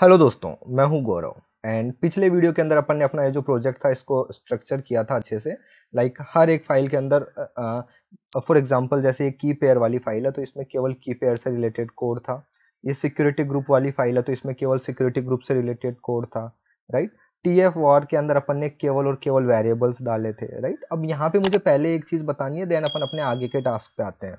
hello दोस्तों मैं हूं गौरव एंड पिछले वीडियो के अंदर अपन ने अपना ये जो प्रोजेक्ट था इसको स्ट्रक्चर किया था अच्छे से लाइक like, हर एक फाइल के अंदर फॉर एग्जांपल जैसे ये की पेयर वाली फाइल है तो इसमें केवल की पेयर से रिलेटेड कोड था ये सिक्योरिटी ग्रुप वाली फाइल है तो इसमें केवल सिक्योरिटी ग्रुप से रिलेटेड कोड था राइट टी एफ के अंदर अपन ने केवल और केवल वेरिएबल्स डाले थे राइट अब यहाँ पर मुझे पहले एक चीज़ बतानी है देन अपन अपने आगे के टास्क पर आते हैं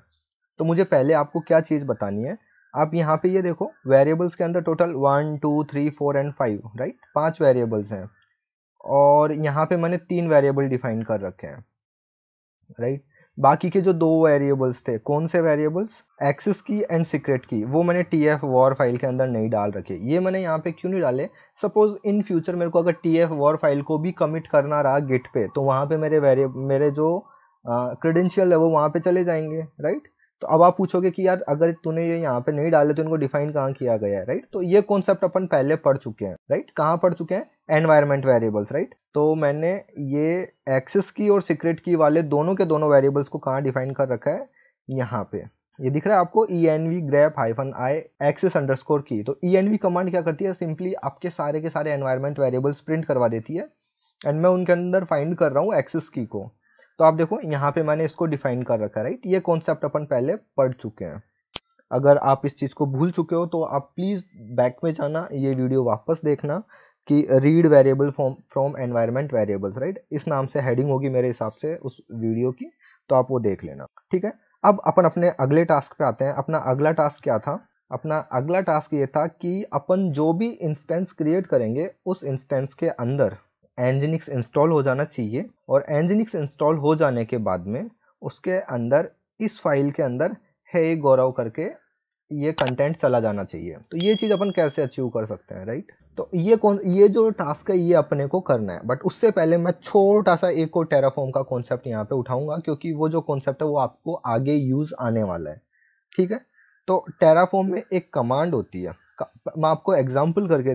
तो मुझे पहले आपको क्या चीज़ बतानी है आप यहाँ पे ये देखो वेरिएबल्स के अंदर total one two three four and five right पांच वेरिएबल्स हैं और यहाँ पे मैंने तीन वेरिएबल डिफाइन कर रखे हैं राइट बाकी के जो दो वेरिएबल्स थे कौन से variables access key and secret key वो मैंने टी एफ वॉर फाइल के अंदर नहीं डाल रखे ये मैंने यहाँ पे क्यों नहीं डाले सपोज इन फ्यूचर मेरे को अगर टी एफ वॉर फाइल को भी कमिट करना रहा गिट पे तो वहाँ पे मेरे वेरिए मेरे जो क्रेडेंशियल है वो वहाँ पे चले जाएंगे राइट तो अब आप पूछोगे कि यार अगर तूने ये यहाँ पे नहीं डाले तो इनको डिफाइन कहाँ किया गया है राइट तो ये कॉन्सेप्ट अपन पहले पढ़ चुके हैं राइट कहाँ पढ़ चुके हैं एनवायरमेंट वेरिएबल्स राइट तो मैंने ये एक्सेस की और सीक्रेट की वाले दोनों के दोनों वेरिएबल्स को कहाँ डिफाइन कर रखा है यहाँ पे ये दिख रहा है आपको E N V grep hyphen I access underscore key तो ई एन वी कमांड क्या करती है सिंपली आपके सारे के सारे एनवायरमेंट वेरिएबल्स प्रिंट करवा देती है एंड मैं उनके अंदर फाइंड कर रहा हूँ एक्सेस की को तो आप देखो यहाँ पे मैंने इसको डिफाइन कर रखा है राइट ये कॉन्सेप्ट अपन पहले पढ़ चुके हैं अगर आप इस चीज़ को भूल चुके हो तो आप प्लीज़ बैक में जाना ये वीडियो वापस देखना कि read variable from from environment variables right इस नाम से हेडिंग होगी मेरे हिसाब से उस वीडियो की तो आप वो देख लेना ठीक है अब अपन अपने अगले टास्क पे आते हैं अपना अगला टास्क क्या था अपना अगला टास्क ये था कि अपन जो भी इंस्टेंस क्रिएट करेंगे उस इंस्टेंस के अंदर एंजिनिक्स इंस्टॉल हो जाना चाहिए और एंजिनिक्स इंस्टॉल हो जाने के बाद में उसके अंदर इस फाइल के अंदर है गौरव करके ये कंटेंट चला जाना चाहिए तो ये चीज़ अपन कैसे अचीव कर सकते हैं राइट तो ये कौन ये जो टास्क है ये अपने को करना है बट उससे पहले मैं छोटा सा एक और टेराफॉर्म का कॉन्सेप्ट यहाँ पे उठाऊंगा क्योंकि वो जो कॉन्सेप्ट है वो आपको आगे यूज़ आने वाला है ठीक है तो टेराफॉर्म में एक कमांड होती है मैं आपको एग्जाम्पल करके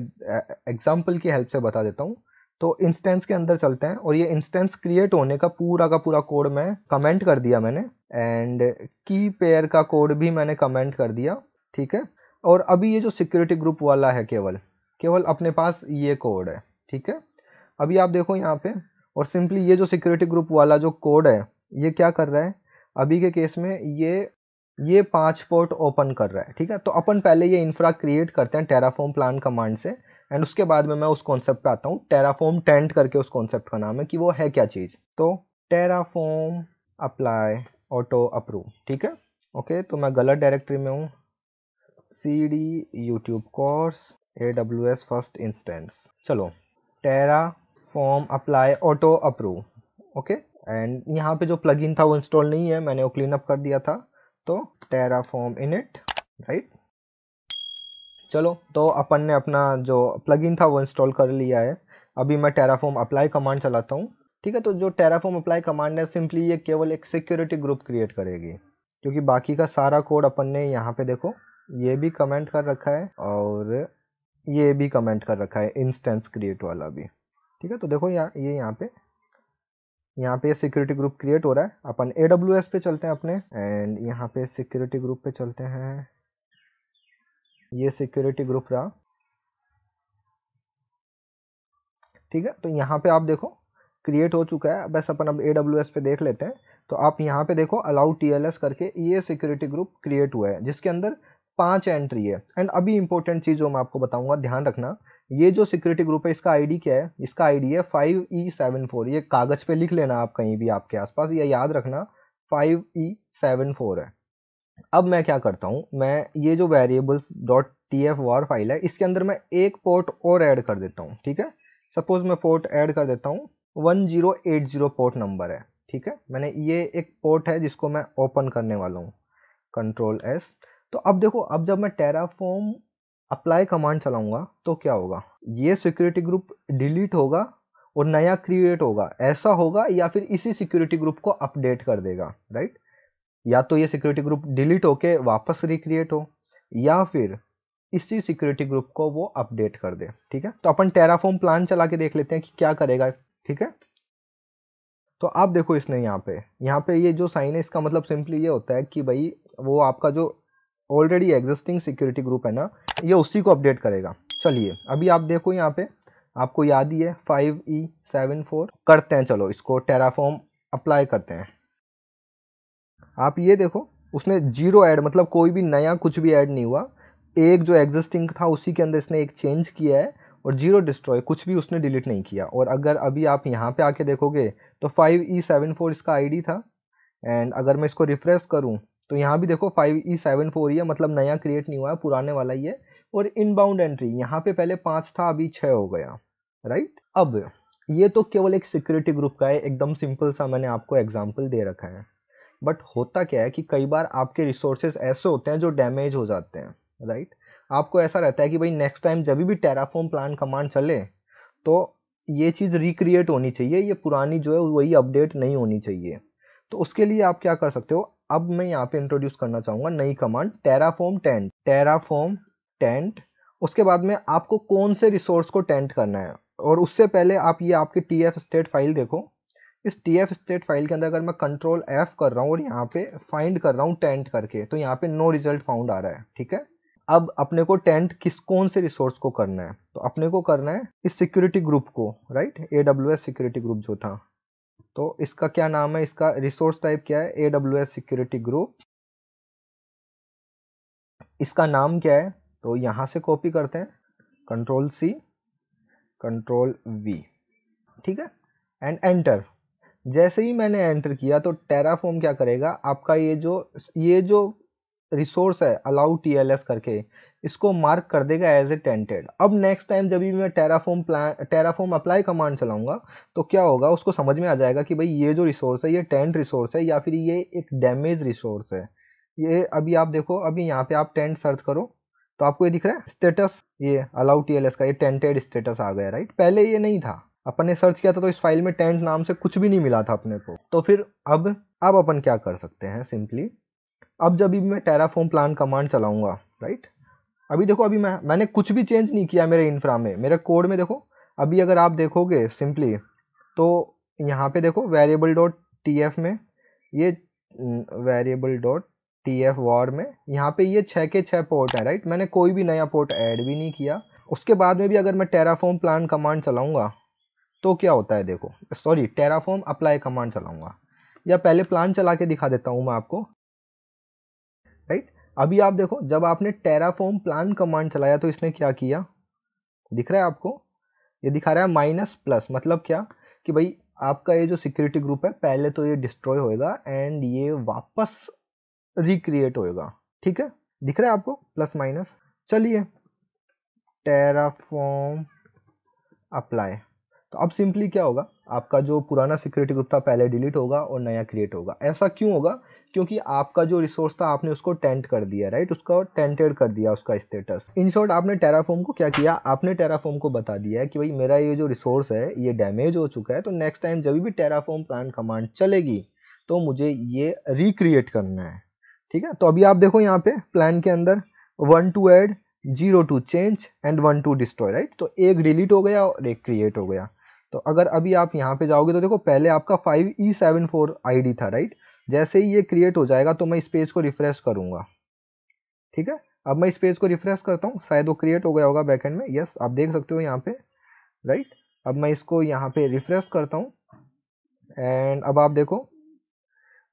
एग्जाम्पल की हेल्प से बता देता हूँ तो इंस्टेंस के अंदर चलते हैं और ये इंस्टेंस क्रिएट होने का पूरा का पूरा कोड मैं कमेंट कर दिया मैंने एंड की पेयर का कोड भी मैंने कमेंट कर दिया ठीक है और अभी ये जो सिक्योरिटी ग्रुप वाला है केवल केवल अपने पास ये कोड है ठीक है अभी आप देखो यहाँ पे और सिंपली ये जो सिक्योरिटी ग्रुप वाला जो कोड है ये क्या कर रहा है अभी के केस में ये ये पांच पोर्ट ओपन कर रहा है ठीक है तो अपन पहले ये इंफ्रा क्रिएट करते हैं टेराफॉर्म प्लान कमांड से एंड उसके बाद में मैं उस कॉन्सेप्ट पे आता हूँ टेराफोम टेंट करके उस कॉन्सेप्ट का नाम है कि वो है क्या चीज़ तो टेराफोम अप्लाई ऑटो अप्रूव ठीक है ओके तो मैं गलत डायरेक्टरी में हूँ C D YouTube course A W S first instance चलो Terraform apply auto approve okay and यहाँ पे जो प्लगइन था वो इंस्टॉल नहीं है मैंने वो क्लीन अप कर दिया था तो Terraform init right चलो तो अपन ने अपना जो प्लगइन था वो इंस्टॉल कर लिया है अभी मैं टेराफॉर्म अप्लाई कमांड चलाता हूँ ठीक है तो जो टेराफॉर्म अप्लाई कमांड है सिंपली ये केवल एक सिक्योरिटी ग्रुप क्रिएट करेगी क्योंकि बाकी का सारा कोड अपन ने यहाँ पे देखो ये भी कमेंट कर रखा है और ये भी कमेंट कर रखा है इंस्टेंस क्रिएट वाला भी ठीक है तो देखो यहाँ ये यहाँ पे यहाँ पे सिक्योरिटी ग्रुप क्रिएट हो रहा है अपन ए पे चलते हैं अपने एंड यहाँ पे सिक्योरिटी ग्रुप पे चलते हैं ये सिक्योरिटी ग्रुप रहा ठीक है तो यहाँ पे आप देखो क्रिएट हो चुका है बस अपन अब ए पे देख लेते हैं तो आप यहाँ पे देखो अलाउ टी करके ये सिक्योरिटी ग्रुप क्रिएट हुआ है जिसके अंदर पांच एंट्री है एंड अभी इंपॉर्टेंट चीज़ जो मैं आपको बताऊंगा ध्यान रखना ये जो सिक्योरिटी ग्रुप है इसका आईडी क्या है इसका आईडी है फाइव ई सेवन फोर ये कागज़ पे लिख लेना आप कहीं भी आपके आसपास ये याद रखना फाइव ई सेवन फोर है अब मैं क्या करता हूँ मैं ये जो variables dot T F var file है इसके अंदर मैं एक पोर्ट और ऐड कर देता हूँ ठीक है सपोज मैं पोर्ट ऐड कर देता हूँ one zero eight zero port number है ठीक है मैंने ये एक पोर्ट है जिसको मैं ओपन करने वाला हूँ कंट्रोल एस तो अब देखो अब जब मैं टेराफॉर्म अप्लाई कमांड चलाऊंगा तो क्या होगा ये सिक्योरिटी ग्रुप डिलीट होगा और नया क्रिएट होगा ऐसा होगा या फिर इसी सिक्योरिटी ग्रुप को अपडेट कर देगा राइट या तो ये सिक्योरिटी ग्रुप डिलीट होके वापस रिक्रिएट हो या फिर इसी सिक्योरिटी ग्रुप को वो अपडेट कर दे ठीक है तो अपन टेराफोम प्लान चला के देख लेते हैं कि क्या करेगा ठीक है तो आप देखो इसने यहाँ पे यहाँ पे ये जो साइन है इसका मतलब सिंपली ये होता है कि भाई वो आपका जो ऑलरेडी एग्जिस्टिंग सिक्योरिटी ग्रुप है ना ये उसी को अपडेट करेगा चलिए अभी आप देखो यहाँ पे आपको याद ही है फाइव ई सेवन फोर करते हैं चलो इसको टेराफॉर्म अप्लाई करते हैं आप ये देखो उसने जीरो ऐड मतलब कोई भी नया कुछ भी ऐड नहीं हुआ एक जो एग्जिस्टिंग था उसी के अंदर इसने एक चेंज किया है और जीरो डिस्ट्रॉय कुछ भी उसने डिलीट नहीं किया और अगर अभी आप यहाँ पे आके देखोगे तो फाइव ई सेवन फोर इसका आईडी था एंड अगर मैं इसको रिफ्रेश करूँ तो यहाँ भी देखो फाइव ई सेवन फोर ही है मतलब नया क्रिएट नहीं हुआ है पुराने वाला ही है और इनबाउंड एंट्री यहाँ पे पहले पाँच था अभी छः हो गया राइट अब ये तो केवल एक सिक्योरिटी ग्रुप का है एकदम सिंपल सा मैंने आपको एग्जाम्पल दे रखा है बट होता क्या है कि कई बार आपके रिसोर्सेज ऐसे होते हैं जो डैमेज हो जाते हैं राइट आपको ऐसा रहता है कि भाई नेक्स्ट टाइम जब भी टेराफोम प्लान कमांड चले तो ये चीज़ रिक्रिएट होनी चाहिए ये पुरानी जो है वही अपडेट नहीं होनी चाहिए तो उसके लिए आप क्या कर सकते हो अब मैं यहाँ पे इंट्रोड्यूस करना चाहूँगा नई command Terraform taint Terraform taint उसके बाद में आपको कौन से रिसोर्स को टेंट करना है और उससे पहले आप ये आपकी टी एफ स्टेट फाइल देखो इस टी एफ स्टेट फाइल के अंदर अगर मैं कंट्रोल एफ कर रहा हूँ और यहाँ पे फाइंड कर रहा हूँ टेंट करके तो यहाँ पे नो रिजल्ट फाउंड आ रहा है ठीक है अब अपने को टेंट किस कौन से रिसोर्स को करना है तो अपने को करना है इस सिक्योरिटी ग्रुप को right A W S security group जो था तो इसका क्या नाम है इसका रिसोर्स टाइप क्या है A W S security group इसका नाम क्या है तो यहाँ से कॉपी करते हैं कंट्रोल सी कंट्रोल वी ठीक है एंड एंटर जैसे ही मैंने एंटर किया तो टेराफॉर्म क्या करेगा आपका ये जो ये जो रिसोर्स है अलाउ टी करके इसको मार्क कर देगा एज ए टेंटेड अब नेक्स्ट टाइम जब भी मैं Terraform plan Terraform apply command चलाऊंगा तो क्या होगा उसको समझ में आ जाएगा कि भाई ये जो रिसोर्स है ये टेंट रिसोर्स है या फिर ये एक डैमेज रिसोर्स है ये अभी आप देखो अभी यहाँ पे आप टेंट सर्च करो तो आपको ये दिख रहा है स्टेटस ये अलाउ टी का ये टेंटेड स्टेटस आ गया राइट पहले ये नहीं था अपन ने सर्च किया था तो इस फाइल में टेंट नाम से कुछ भी नहीं मिला था अपने को तो फिर अब अब अपन क्या कर सकते हैं सिंपली अब जब भी मैं टेराफोम प्लान कमांड चलाऊंगा राइट अभी देखो अभी मैं मैंने कुछ भी चेंज नहीं किया मेरे इंफ्रा में मेरे कोड में देखो अभी अगर आप देखोगे सिंपली तो यहाँ पे देखो वेरिएबल डॉट टी एफ में ये variable dot T F var में यहाँ पे ये छः के छः पोर्ट है राइट मैंने कोई भी नया पोर्ट ऐड भी नहीं किया उसके बाद में भी अगर मैं टेराफोम प्लान कमांड चलाऊंगा तो क्या होता है देखो सॉरी टेराफॉर्म अप्लाई कमांड चलाऊंगा या पहले प्लान चला के दिखा देता हूँ मैं आपको राइट अभी आप देखो जब आपने टेराफॉर्म प्लान कमांड चलाया तो इसने क्या किया दिख रहा है आपको ये दिखा रहा है माइनस प्लस मतलब क्या कि भाई आपका ये जो सिक्योरिटी ग्रुप है पहले तो ये डिस्ट्रॉय होएगा एंड ये वापस रिक्रिएट होएगा ठीक है दिख रहा है आपको प्लस माइनस चलिए टेराफॉर्म अप्लाई तो अब सिंपली क्या होगा आपका जो पुराना सिक्योरिटी ग्रुप था पहले डिलीट होगा और नया क्रिएट होगा ऐसा क्यों होगा क्योंकि आपका जो रिसोर्स था आपने उसको टेंट कर दिया राइट उसका टेंटेड कर दिया उसका स्टेटस इन शॉर्ट आपने टेराफॉर्म को क्या किया आपने टेराफॉर्म को बता दिया है कि भाई मेरा ये जो रिसोर्स है ये डैमेज हो चुका है तो नेक्स्ट टाइम जब भी टेराफॉर्म प्लान कमांड चलेगी तो मुझे ये रिक्रिएट करना है ठीक है तो अभी आप देखो यहाँ पे प्लान के अंदर one to add zero to change and one to destroy right तो एक डिलीट हो गया और एक क्रिएट हो गया तो अगर अभी आप यहाँ पे जाओगे तो देखो पहले आपका five E seven four I था राइट जैसे ही ये क्रिएट हो जाएगा तो मैं इस पेज को रिफ्रेश करूंगा ठीक है अब मैं इस पेज को रिफ्रेश करता हूँ शायद वो क्रिएट हो गया होगा बैकहेंड में यस आप देख सकते हो यहाँ पे राइट अब मैं इसको यहाँ पे रिफ्रेश करता हूँ एंड अब आप देखो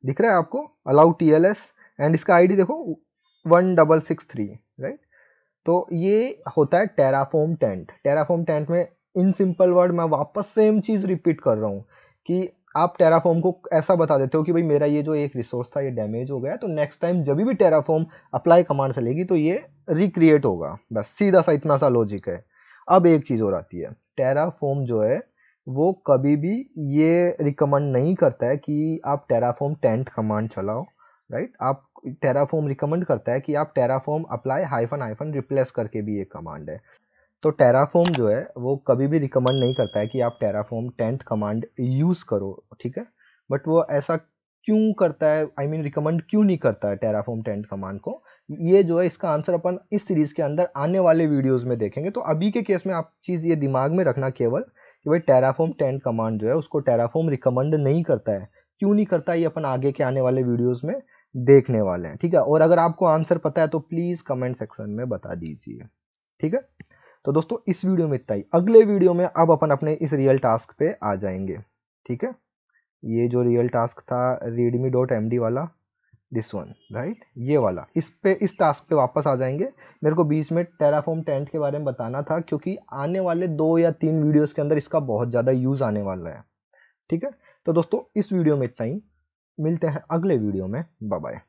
दिख रहा है आपको allow T L S and इसका डी देखो one double six three right तो ये होता है टेराफोम टेंट टेराफोम टेंट में इन सिंपल वर्ड मैं वापस सेम चीज़ रिपीट कर रहा हूँ कि आप टेराफॉर्म को ऐसा बता देते हो कि भाई मेरा ये जो एक रिसोर्स था ये डैमेज हो गया तो नेक्स्ट टाइम जब भी टेराफॉर्म अप्लाई कमांड से लेगी तो ये रिक्रिएट होगा बस सीधा सा इतना सा लॉजिक है अब एक चीज़ और आती है टेराफॉर्म जो है वो कभी भी ये रिकमेंड नहीं करता है कि आप टेराफॉर्म टेंट कमांड चलाओ राइट आप टेराफॉर्म रिकमेंड करता है कि आप Terraform apply hyphen hyphen replace करके भी ये कमांड है तो टेराफोम जो है वो कभी भी रिकमेंड नहीं करता है कि आप टेराफोम टेंट कमांड यूज़ करो ठीक है बट वो ऐसा क्यों करता है आई मीन रिकमेंड क्यों नहीं करता है टेराफोम टेंट कमांड को ये जो है इसका आंसर अपन इस सीरीज़ के अंदर आने वाले वीडियोज में देखेंगे तो अभी के केस में आप चीज़ ये दिमाग में रखना केवल कि भाई टेराफोम टेंट कमांड जो है उसको टेराफोम रिकमेंड नहीं करता है क्यों नहीं करता ये अपन आगे के आने वाले वीडियोज़ में देखने वाले हैं ठीक है और अगर आपको आंसर पता है तो प्लीज़ कमेंट सेक्शन में बता दीजिए ठीक है तो दोस्तों इस वीडियो में इतना ही अगले वीडियो में अब अपन अपने इस रियल टास्क पे आ जाएंगे ठीक है ये जो रियल टास्क था रेडमी डॉट एम वाला दिस वन राइट ये वाला इस पे इस टास्क पे वापस आ जाएंगे मेरे को बीच में टेराफोम टेंट के बारे में बताना था क्योंकि आने वाले दो या तीन वीडियोज के अंदर इसका बहुत ज़्यादा यूज़ आने वाला है ठीक है तो दोस्तों इस वीडियो में इतना ही मिलते हैं अगले वीडियो में बाय